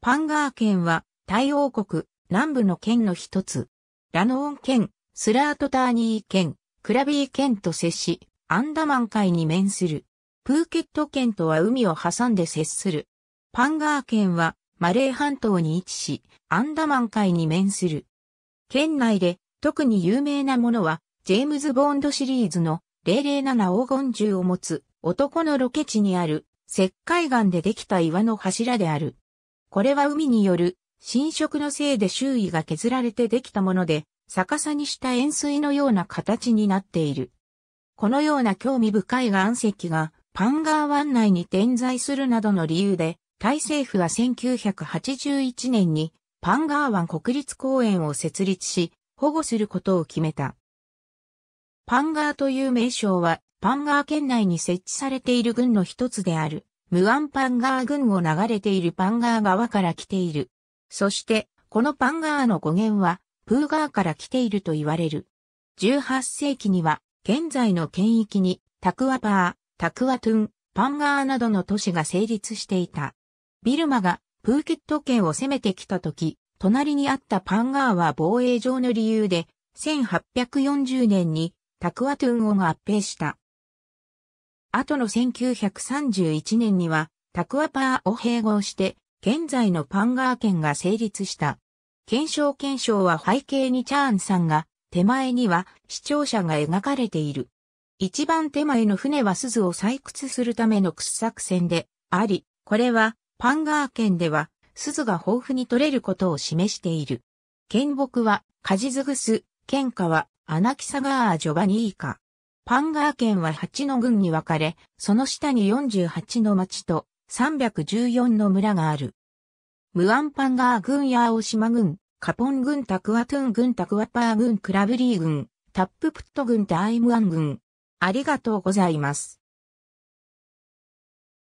パンガー県は、タイ王国、南部の県の一つ。ラノーン県、スラートターニー県、クラビー県と接し、アンダマン海に面する。プーケット県とは海を挟んで接する。パンガー県は、マレー半島に位置し、アンダマン海に面する。県内で、特に有名なものは、ジェームズ・ボーンドシリーズの007黄金銃を持つ男のロケ地にある石灰岩でできた岩の柱である。これは海による浸食のせいで周囲が削られてできたもので、逆さにした円錐のような形になっている。このような興味深い岩石がパンガー湾内に点在するなどの理由で、タイ政府は1981年にパンガー湾国立公園を設立し、保護することを決めた。パンガーという名称は、パンガー県内に設置されている軍の一つである。ムアンパンガー群を流れているパンガー川から来ている。そして、このパンガーの語源は、プーガーから来ていると言われる。18世紀には、現在の県域に、タクワパー、タクワトゥン、パンガーなどの都市が成立していた。ビルマが、プーケット県を攻めてきた時、隣にあったパンガーは防衛上の理由で、1840年にタクワトゥンを合併した。後の1931年にはタクワパーを併合して、現在のパンガー県が成立した。検証検証は背景にチャーンさんが、手前には視聴者が描かれている。一番手前の船は鈴を採掘するための掘削船であり、これはパンガー県では鈴が豊富に取れることを示している。県木はカジズグス、県下はアナキサガージョバニーカ。パンガー県は8の郡に分かれ、その下に48の町と314の村がある。ムアンパンガー郡や大島郡、カポン郡タクワトゥン郡タクワパー郡クラブリー郡、タッププット郡タイムアン郡。ありがとうございます。